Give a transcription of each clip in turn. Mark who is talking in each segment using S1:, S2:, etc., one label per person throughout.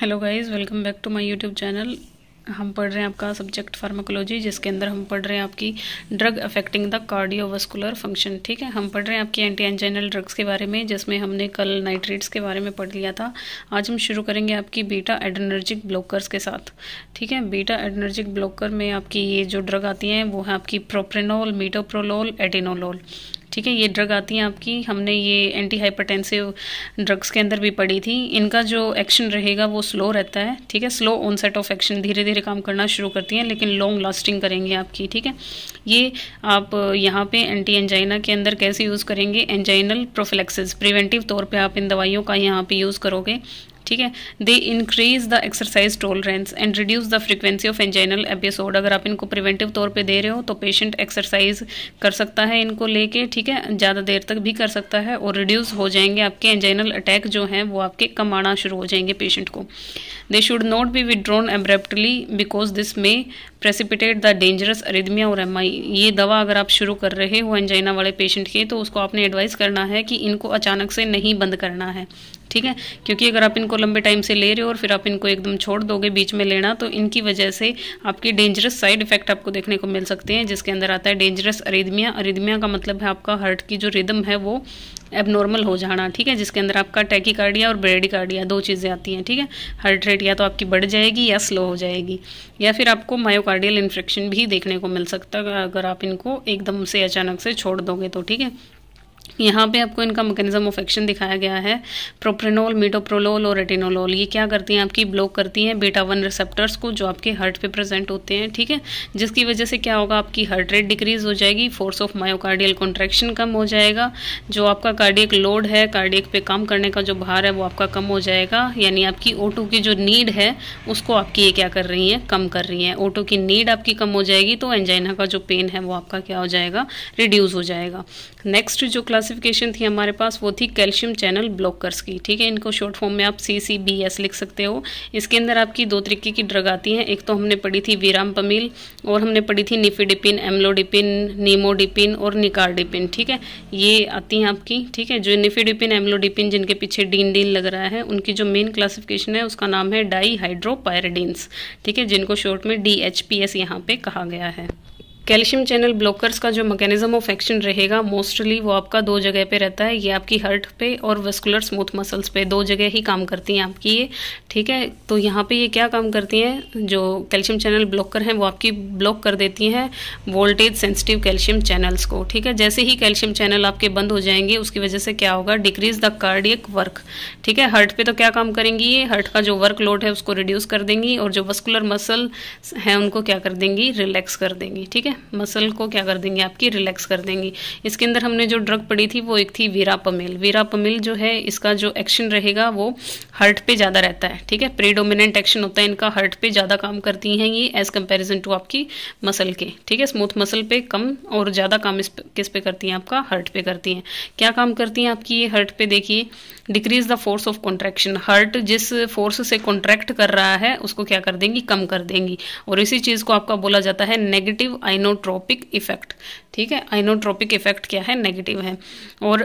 S1: hello guys welcome back to my YouTube channel हम पढ़ रहे हैं आपका सब्जेक्ट फार्माकोलॉजी जिसके अंदर हम पढ़ रहे हैं आपकी drug affecting the cardiovascular function ठीक है हम पढ़ रहे हैं आपकी एंटी एंजाइनल ड्रग्स के बारे में जिसमें हमने कल नाइट्रेट्स के बारे में पढ़ लिया था आज हम शुरू करेंगे आपकी बीटा एडनर्जिक ब्लॉकर्स के साथ ठीक है बीटा एडनर्जिक ब्लॉकर में आपकी ये जो ड्रग आती हैं वो है आपकी प्रोप्रेनोल मीटोप्रोलोल एटिनोलोल ठीक है ये ड्रग आती हैं आपकी हमने ये एंटी हाइपरटेंसिव ड्रग्स के अंदर भी पड़ी थी इनका जो एक्शन रहेगा वो स्लो रहता है ठीक है स्लो ऑनसेट ऑफ एक्शन धीरे धीरे काम करना शुरू करती हैं लेकिन लॉन्ग लास्टिंग करेंगे आपकी ठीक है ये आप यहाँ पे एंटी एंजाइना के अंदर कैसे यूज़ करेंगे एंजाइनल प्रोफिलेक्सिस प्रिवेंटिव तौर पर आप इन दवाइयों का यहाँ पर यूज़ करोगे ठीक है they increase the exercise tolerance and reduce the frequency of anginal episode अगर आप इनको प्रिवेंटिव तौर पे दे रहे हो तो पेशेंट एक्सरसाइज कर सकता है इनको लेके ठीक है ज़्यादा देर तक भी कर सकता है और रिड्यूस हो जाएंगे आपके एंजाइनल अटैक जो हैं वो आपके कम आना शुरू हो जाएंगे पेशेंट को they should not be withdrawn abruptly because this may precipitate the dangerous arrhythmia और एम ये दवा अगर आप शुरू कर रहे हो एंजाइना वाले पेशेंट के तो उसको आपने एडवाइस करना है कि इनको अचानक से नहीं बंद करना है ठीक है क्योंकि अगर आप इनको लंबे टाइम से ले रहे हो और फिर आप इनको एकदम छोड़ दोगे बीच में लेना तो इनकी वजह से आपके डेंजरस साइड इफेक्ट आपको देखने को मिल सकते हैं जिसके अंदर आता है डेंजरस अरिदमिया अरिदमिया का मतलब है आपका हार्ट की जो रिदम है वो एबनॉर्मल हो जाना ठीक है जिसके अंदर आपका टैकीकार्डिया और ब्रेडिकार्डिया दो चीज़ें आती हैं ठीक है हार्ट रेट या तो आपकी बढ़ जाएगी या स्लो हो जाएगी या फिर आपको मायोकार्डियल इन्फेक्शन भी देखने को मिल सकता है अगर आप इनको एकदम से अचानक से छोड़ दोगे तो ठीक है यहाँ पे आपको इनका मैकेनिज्म ऑफ एक्शन दिखाया गया है प्रोप्रेनोल मीटोप्रोलोल और रेटिनोलोल ये क्या करती हैं आपकी ब्लॉक करती हैं बेटा वन रिसेप्टर्स को जो आपके हार्ट पे प्रेजेंट होते हैं ठीक है जिसकी वजह से क्या होगा आपकी हार्ट रेट डिक्रीज हो जाएगी फोर्स ऑफ मायोकार्डियल कॉन्ट्रेक्शन कम हो जाएगा जो आपका कार्डियक लोड है कार्डियक पे काम करने का जो भार है वो आपका कम हो जाएगा यानी आपकी ओटो की जो नीड है उसको आपकी ये क्या कर रही हैं कम कर रही हैं ओटो की नीड आपकी कम हो जाएगी तो एंजाइना का जो पेन है वो आपका क्या हो जाएगा रिड्यूज़ हो जाएगा नेक्स्ट जो क्लासिफिकेशन थी हमारे पास वो थी कैल्शियम चैनल ब्लॉकर्स की ठीक है इनको शॉर्ट फॉर्म में आप सी सी बी एस लिख सकते हो इसके अंदर आपकी दो तरीके की ड्रग आती हैं एक तो हमने पढ़ी थी वीराम पमील और हमने पढ़ी थी निफिडिपिन एमलोडिपिन नीमोडिपिन और निकारडिपिन ठीक है ये आती हैं आपकी ठीक है जो निफिडिपिन एम्लोडिपिन जिनके पीछे डीन डीन लग रहा है उनकी जो मेन क्लासिफिकेशन है उसका नाम है डाई ठीक है जिनको शॉर्ट में डी एच पी एस यहाँ पे कहा गया है कैल्शियम चैनल ब्लॉकर्स का जो मैकेनिज्म ऑफ एक्शन रहेगा मोस्टली वो आपका दो जगह पे रहता है ये आपकी हर्ट पे और वेस्कुलर स्मूथ मसल्स पे दो जगह ही काम करती हैं आपकी ये ठीक है तो यहाँ पे ये क्या काम करती हैं जो कैल्शियम चैनल ब्लॉकर हैं वो आपकी ब्लॉक कर देती हैं वोल्टेज सेंसिटिव कैल्शियम चैनल्स को ठीक है जैसे ही कैल्शियम चैनल आपके बंद हो जाएंगे उसकी वजह से क्या होगा डिक्रीज द कार्डियक वर्क ठीक है हर्ट पर तो क्या काम करेंगी ये हर्ट का जो वर्क लोड है उसको रिड्यूस कर देंगी और जो वस्कुलर मसल हैं उनको क्या कर देंगी रिलैक्स कर देंगी ठीक है है मसल को क्या कर देंगी आपकी रिलैक्स कर देंगी इसके अंदर हमने जो ड्रग पड़ी थी वो एक थी वीरापमिल वीरापमिल जो है इसका जो एक्शन रहेगा वो हर्ट पे ज़्यादा रहता है ठीक है प्रीडोमिनेंट एक्शन होता है इनका हर्ट पे ज़्यादा काम करती हैं ये एज़ कंपेरिजन टू आपकी मसल के ठीक है स्मूथ मसल पर कम और ज़्यादा काम इस पे, किस पे करती हैं आपका हर्ट पे करती हैं क्या काम करती हैं आपकी ये हर्ट पे देखिए decrease the force of contraction heart जिस फोर्स से कॉन्ट्रैक्ट कर रहा है उसको क्या कर देंगी कम कर देंगी और इसी चीज़ को आपका बोला जाता है नेगेटिव आयन आइनोट्रोपिक इफेक्ट ठीक है आइनोट्रोपिक इफेक्ट क्या है नेगेटिव है और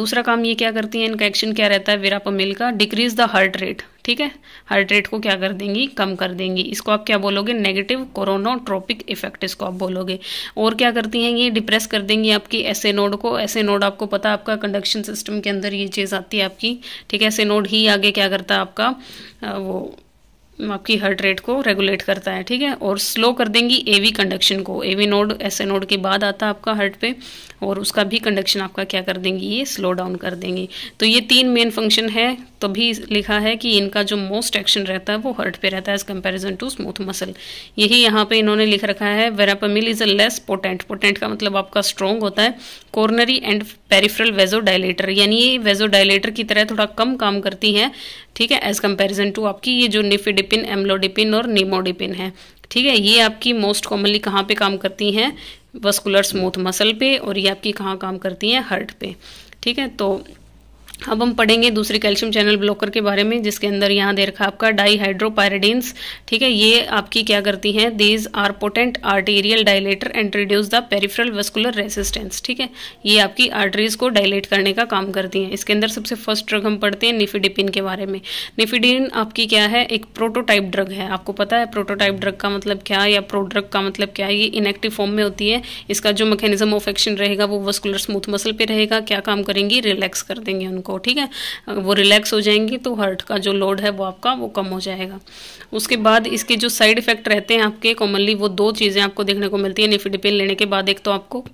S1: दूसरा काम ये क्या करती हैं इनका एक्शन क्या रहता है मिल का डिक्रीज द हार्ट रेट ठीक है हार्ट रेट को क्या कर देंगी कम कर देंगी इसको आप क्या बोलोगे नेगेटिव कोरोनोट्रोपिक इफेक्ट इसको आप बोलोगे और क्या करती हैं ये डिप्रेस कर देंगी आपकी ऐसे नोड को ऐसे नोड आपको पता आपका कंडक्शन सिस्टम के अंदर ये चीज़ आती है आपकी ठीक है ऐसे नोड ही आगे क्या करता है आपका वो आपकी हर्ट रेट को रेगुलेट करता है ठीक है और स्लो कर देंगी एवी कंडक्शन को एवी नोड एस नोड के बाद आता है आपका हर्ट पे और उसका भी कंडक्शन आपका क्या कर देंगी ये स्लो डाउन कर देंगी तो ये तीन मेन फंक्शन है तभी तो लिखा है कि इनका जो मोस्ट एक्शन रहता है वो हर्ट पे रहता है as comparison to smooth muscle यही यहाँ पर इन्होंने लिख रखा है verapamil is a less potent potent का मतलब आपका स्ट्रॉन्ग होता है कॉर्नरी एंड पेरिफ्रल डायलेटर यानी ये वेजोडाइलेटर की तरह थोड़ा कम काम करती है ठीक है एज कंपेरिजन टू आपकी ये जो निफिड एपिडिपिन एम्लोडिपिन और निमोडिपिन है ठीक है ये आपकी मोस्ट कॉमनली कहाँ पे काम करती हैं वस्कुलर स्मूथ मसल पे और ये आपकी कहाँ काम करती हैं हर्ट पे ठीक है तो अब हम पढ़ेंगे दूसरे कैल्शियम चैनल ब्लॉकर के बारे में जिसके अंदर यहाँ दे रखा आपका डाईहाइड्रोपायरेडीन्स ठीक है ये आपकी क्या करती हैं these are potent arterial dilator and reduce the peripheral vascular resistance ठीक है ये आपकी आर्टरीज को डायलेट करने का काम करती हैं इसके अंदर सबसे फर्स्ट ड्रग हम पढ़ते हैं निफिडिपिन के बारे में निफिडिन आपकी क्या है एक प्रोटोटाइप ड्रग है आपको पता है प्रोटोटाइप ड्रग का मतलब क्या या प्रो ड्रग का मतलब क्या है ये इनएक्टिव फॉर्म में होती है इसका जो मैकेनिज्म ऑफ एक्शन रहेगा वो वस्कुलर स्मूथ मसल पर रहेगा क्या काम करेंगी रिलैक्स कर देंगे उनको को ठीक है वो रिलैक्स हो जाएंगी तो हार्ट का जो लोड है वो आपका वो कम हो जाएगा उसके बाद इसके जो साइड इफेक्ट रहते हैं आपके कॉमनली वो दो चीज़ें आपको देखने को मिलती है निफिडिपिन लेने के बाद एक तो आपको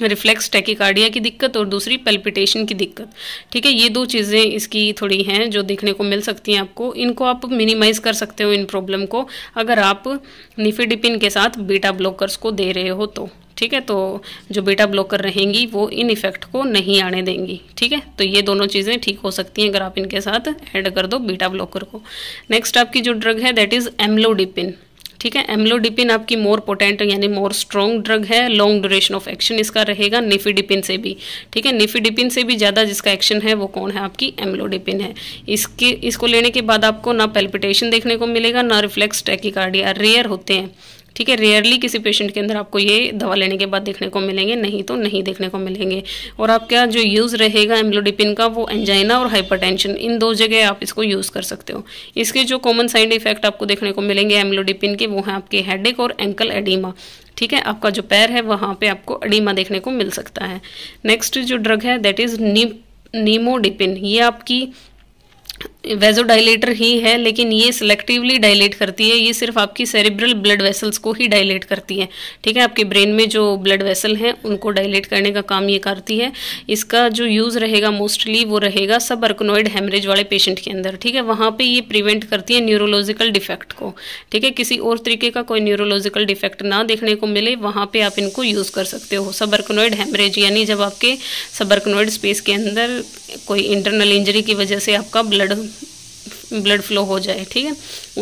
S1: रिफ्लेक्स टेकिकार्डिया की दिक्कत और दूसरी पेल्पिटेशन की दिक्कत ठीक है ये दो चीज़ें इसकी थोड़ी हैं जो देखने को मिल सकती हैं आपको इनको आप मिनिमाइज़ कर सकते हो इन प्रॉब्लम को अगर आप निफिडिपिन के साथ बीटा ब्लॉकर्स को दे रहे हो तो ठीक है तो जो बीटा ब्लॉकर रहेंगी वो इन इफेक्ट को नहीं आने देंगी ठीक है तो ये दोनों चीज़ें ठीक हो सकती हैं अगर आप इनके साथ ऐड कर दो बीटा ब्लॉकर को नेक्स्ट आपकी जो ड्रग है दैट इज़ एम्लोडिपिन ठीक है एम्लोडिपिन आपकी मोर पोटेंट यानी मोर स्ट्रॉन्ग ड्रग है लॉन्ग ड्यूरेशन ऑफ एक्शन इसका रहेगा निफिडिपिन से भी ठीक है निफिडिपिन से भी ज़्यादा जिसका एक्शन है वो कौन है आपकी एम्लोडिपिन है इसके इसको लेने के बाद आपको ना पेल्पिटेशन देखने को मिलेगा ना रिफ्लेक्स टैकिकार्डिया रेयर होते हैं ठीक है रेयरली किसी पेशेंट के अंदर आपको ये दवा लेने के बाद देखने को मिलेंगे नहीं तो नहीं देखने को मिलेंगे और आपका जो यूज़ रहेगा एम्ब्लोडिपिन का वो एंजाइना और हाइपरटेंशन इन दो जगह आप इसको यूज़ कर सकते हो इसके जो कॉमन साइड इफेक्ट आपको देखने को मिलेंगे एम्ब्लोडिपिन के वो हैं आपके हेड और एंकल एडीमा ठीक है आपका जो पैर है वहाँ पर आपको अडीमा देखने को मिल सकता है नेक्स्ट जो ड्रग है दैट इज़ नीमोडिपिन ये आपकी वेजोडाइलेटर ही है लेकिन ये सिलेक्टिवली डायलेट करती है ये सिर्फ आपकी सेरिब्रल ब्लड वेसल्स को ही डायलेट करती है ठीक है आपके ब्रेन में जो ब्लड वेसल हैं उनको डायलेट करने का काम ये करती है इसका जो यूज़ रहेगा मोस्टली वो रहेगा सब अर्कनोइड हेमरेज वाले पेशेंट के अंदर ठीक है वहाँ पर ये प्रिवेंट करती है न्यूरोलॉजिकल डिफेक्ट को ठीक है किसी और तरीके का कोई न्यूरोलॉजिकल डिफेक्ट ना देखने को मिले वहाँ पर आप इनको यूज़ कर सकते हो सब अर्कनोइड हेमरेज यानी जब आपके सब अर्कनोइड स्पेस के अंदर कोई इंटरनल इंजरी की वजह से आपका ब्लड ब्लड फ्लो हो जाए ठीक है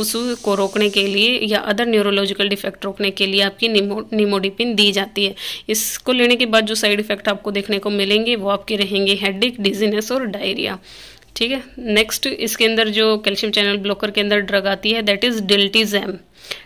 S1: उस को रोकने के लिए या अदर न्यूरोलॉजिकल डिफेक्ट रोकने के लिए आपकी निमो निमोडिपिन दी जाती है इसको लेने के बाद जो साइड इफेक्ट आपको देखने को मिलेंगे वो आपके रहेंगे हेडिक डिजीनेस और डायरिया ठीक है नेक्स्ट इसके अंदर जो कैल्शियम चैनल ब्लॉकर के अंदर ड्रग आती है दैट इज़ डिल्टीजैम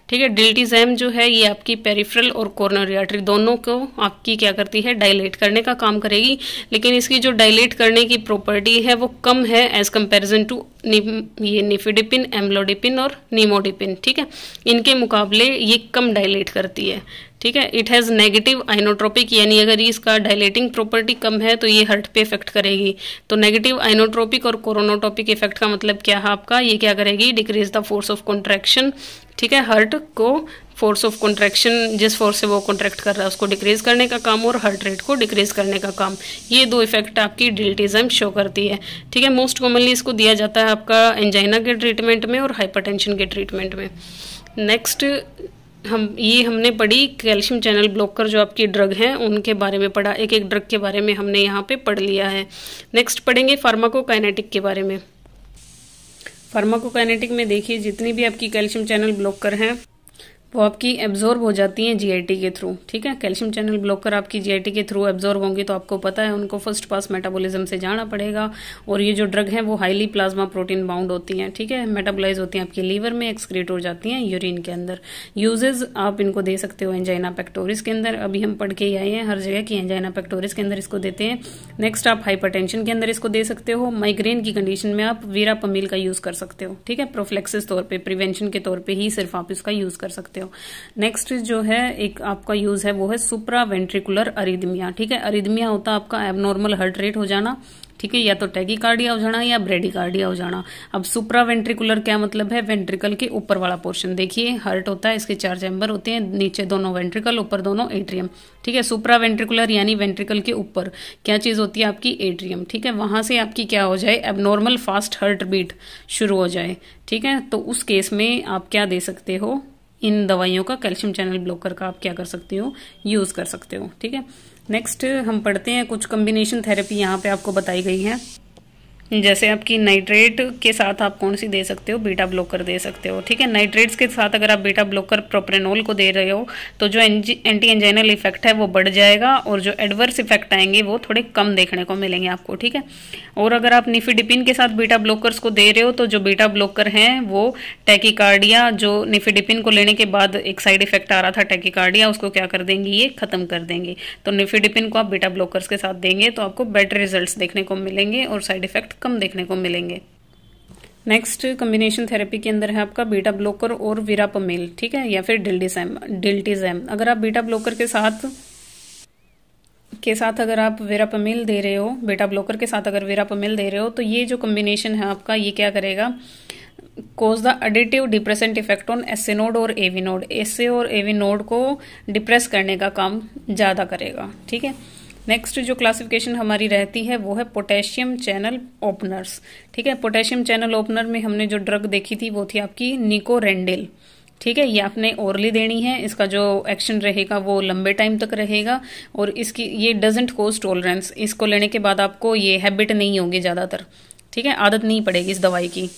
S1: ठीक है डिल्टीजैम जो है ये आपकी पेरिफ्रल और कॉर्नरी आर्टरी दोनों को आपकी क्या करती है डायलेट करने का काम करेगी लेकिन इसकी जो डायलेट करने की प्रॉपर्टी है वो कम है एज कंपेरिजन टू ये निफिडिपिन एम्लोडिपिन और नीमोडिपिन ठीक है इनके मुकाबले ये कम डायलेट करती है ठीक है इट हैज़ नेगेटिव आइनोट्रोपिक यानी अगर इसका डायलेटिंग प्रॉपर्टी कम है तो ये हर्ट पे इफेक्ट करेगी तो नेगेटिव आइनोट्रोपिक और कोरोनोट्रोपिक इफेक्ट का मतलब क्या है आपका ये क्या करेगी decrease the force of contraction ठीक है हर्ट को फोर्स ऑफ कॉन्ट्रैक्शन जिस फोर्स से वो कॉन्ट्रैक्ट कर रहा है उसको डिक्रीज करने का काम और हार्ट रेट को डिक्रीज करने का काम ये दो इफेक्ट आपकी डिल्टिज्म शो करती है ठीक है मोस्ट कॉमनली इसको दिया जाता है आपका एंजाइना के ट्रीटमेंट में और हाइपरटेंशन के ट्रीटमेंट में नेक्स्ट हम ये हमने पढ़ी कैल्शियम चैनल ब्लॉकर जो आपकी ड्रग हैं उनके बारे में पढ़ा एक एक ड्रग के बारे में हमने यहाँ पे पढ़ लिया है नेक्स्ट पढ़ेंगे फार्माकोकाइनेटिक के बारे में फार्माकोकाइनेटिक में देखिए जितनी भी आपकी कैल्शियम चैनल ब्लॉकर हैं वो आपकी एब्जॉर्ब हो जाती हैं जीआईटी के थ्रू ठीक है कैल्शियम चैनल ब्लॉकर आपकी जीआईटी के थ्रू एब्जॉर्ब होंगी तो आपको पता है उनको फर्स्ट पास मेटाबॉलिज्म से जाना पड़ेगा और ये जो ड्रग है वो हाईली प्लाज्मा प्रोटीन बाउंड होती हैं ठीक है मेटाबोलाइज होती हैं आपके लीवर में एक्सक्रीट हो जाती हैं यूरिन के अंदर यूजेज आप इनको दे सकते हो एंजाइना पेक्टोरिस के अंदर अभी हम पढ़ के ही आए हैं हर जगह की एंजाइना पैक्टोरिस के अंदर इसको देते हैं नेक्स्ट आप हाइपर के अंदर इसको दे सकते हो माइग्रेन की कंडीशन में आप वीरा पमील का यूज कर सकते हो ठीक है प्रोफ्लेक्सिस तौर पर प्रिवेंशन के तौर पर ही सिर्फ आप इसका यूज कर सकते हो हो नेक्स्ट जो है एक आपका यूज है वो है सुप्रा वेंट्रिकुलर अरिदमिया ठीक है अरिदमिया होता है आपका एबनॉर्मल हार्ट रेट हो जाना ठीक है या तो टैगिकार्डिया हो जाना या ब्रेडिकार्डिया हो जाना अब सुप्रा वेंट्रिकुलर क्या मतलब है वेंट्रिकल के ऊपर वाला पोर्शन देखिए हर्ट होता है इसके चार चैम्बर होते हैं नीचे दोनों वेंट्रिकल ऊपर दोनों एट्रियम ठीक है सुप्रा वेंट्रिकुलर यानी वेंट्रिकल के ऊपर क्या चीज़ होती है आपकी एट्रियम ठीक है वहां से आपकी क्या हो जाए एबनॉर्मल फास्ट हर्ट बीट शुरू हो जाए ठीक है तो उस केस में आप क्या दे सकते हो इन दवाइयों का कैल्शियम चैनल ब्लॉकर का आप क्या कर सकते हो यूज़ कर सकते हो ठीक है नेक्स्ट हम पढ़ते हैं कुछ कम्बिनेशन थेरेपी यहाँ पे आपको बताई गई है जैसे आपकी नाइट्रेट के साथ आप कौन सी दे सकते हो बीटा ब्लॉकर दे सकते हो ठीक है नाइट्रेट्स के साथ अगर आप बीटा ब्लॉकर प्रोप्रेनोल को दे रहे हो तो जो एंटी एंजाइनल इफेक्ट है वो बढ़ जाएगा और जो एडवर्स इफेक्ट आएंगे वो थोड़े कम देखने को मिलेंगे आपको ठीक है और अगर आप निफिडिपिन के साथ बीटा ब्लॉकर्स को दे रहे हो तो जो बीटा ब्लॉकर हैं वो टैकीकार्डिया जो निफिडिपिन को लेने के बाद एक साइड इफेक्ट आ रहा था टैकीकार्डिया उसको क्या कर देंगे ये खत्म कर देंगे तो निफिडिपिन को आप बीटा ब्लॉकर्स के साथ देंगे तो आपको बेटर रिजल्ट देखने को मिलेंगे और साइड इफेक्ट कम देखने को मिलेंगे नेक्स्ट कम्बिनेशन थेरेपी के अंदर है आपका बीटा ब्लॉकर और विरापमेल ठीक है या फिर डिल्डिसैम डिल्टिजैम अगर आप बीटा ब्लॉकर के साथ के साथ अगर आप विरापमेल दे रहे हो बीटा ब्लॉकर के साथ अगर विरापमेल दे रहे हो तो ये जो कम्बिनेशन है आपका ये क्या करेगा cause the additive depressant effect on SA node और एविनोड एसे और एवीनोड को डिप्रेस करने का काम ज़्यादा करेगा ठीक है नेक्स्ट जो क्लासिफिकेशन हमारी रहती है वो है पोटेशियम चैनल ओपनर्स ठीक है पोटेशियम चैनल ओपनर में हमने जो ड्रग देखी थी वो थी आपकी निकोरेंडिल ठीक है ये आपने ओरली देनी है इसका जो एक्शन रहेगा वो लंबे टाइम तक रहेगा और इसकी ये डजेंट कोज टोलरेंस इसको लेने के बाद आपको ये हैबिट नहीं होगी ज़्यादातर ठीक है आदत नहीं पड़ेगी इस दवाई की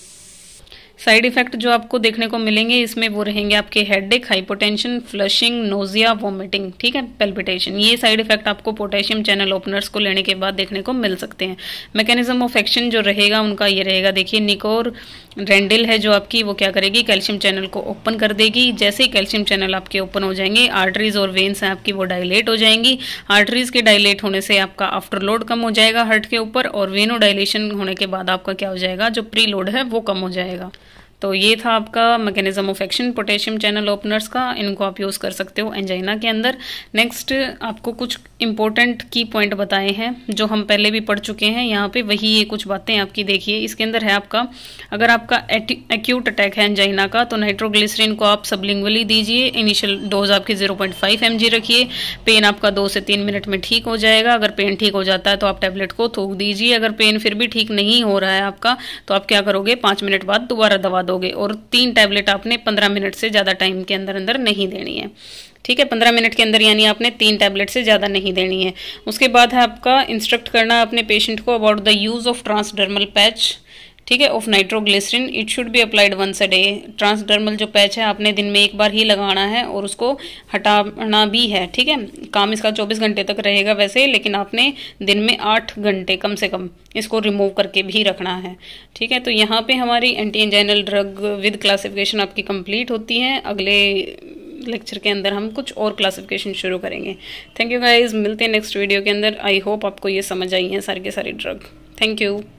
S1: साइड इफेक्ट जो आपको देखने को मिलेंगे इसमें वो रहेंगे आपके हेड एक हाइपोटेंशन फ्लशिंग नोजिया वोमिटिंग ठीक है पेल्पिटेशन ये साइड इफेक्ट आपको पोटेशियम चैनल ओपनर्स को लेने के बाद देखने को मिल सकते हैं मैकेनिज्म ऑफ एक्शन जो रहेगा उनका ये रहेगा देखिए निकोर रेंडिल है जो आपकी वो क्या करेगी कैल्शियम चैनल को ओपन कर देगी जैसे ही कैल्शियम चैनल आपके ओपन हो जाएंगे आर्टरीज और वेन्स हैं आपकी वो डायलेट हो जाएंगी आर्टरीज के डायलेट होने से आपका आफ्टर लोड कम हो जाएगा हार्ट के ऊपर और वेनो डायलेशन होने के बाद आपका क्या हो जाएगा जो प्री लोड है वो कम हो जाएगा तो ये था आपका mechanism of action potassium channel openers का इनको आप यूज़ कर सकते हो एंजाइना के अंदर नेक्स्ट आपको कुछ इंपॉर्टेंट की पॉइंट बताए हैं जो हम पहले भी पढ़ चुके हैं यहाँ पे वही ये कुछ बातें आपकी देखिए इसके अंदर है आपका अगर आपका एक्यूट अटैक है एंजाइना का तो नाइट्रोग्लिसरीन को आप सबलिंगवली दीजिए इनिशियल डोज आपकी zero point five M G रखिए पेन आपका दो से तीन मिनट में ठीक हो जाएगा अगर पेन ठीक हो जाता है तो आप टैबलेट को थोक दीजिए अगर पेन फिर भी ठीक नहीं हो रहा है आपका तो आप क्या करोगे पाँच मिनट बाद दोबारा दवा दोगे और तीन टैबलेट आपने पंद्रह मिनट से ज़्यादा टाइम के अंदर अंदर नहीं देनी है ठीक है पंद्रह मिनट के अंदर यानी आपने तीन टैबलेट से ज़्यादा नहीं देनी है उसके बाद है आपका इंस्ट्रक्ट करना अपने पेशेंट को about the use of transdermal patch ठीक है of nitroglycerin it should be applied once a day transdermal जो पैच है आपने दिन में एक बार ही लगाना है और उसको हटाना भी है ठीक है काम इसका 24 घंटे तक रहेगा वैसे लेकिन आपने दिन में आठ घंटे कम से कम इसको रिमूव करके भी रखना है ठीक है तो यहाँ पे हमारी anti anginal drug with classification आपकी कंप्लीट होती है अगले लेक्चर के अंदर हम कुछ और क्लासिफिकेशन शुरू करेंगे थैंक यू गाइज मिलते हैं नेक्स्ट वीडियो के अंदर आई होप आपको ये समझ आई हैं सारे के सारे ड्रग थैंक यू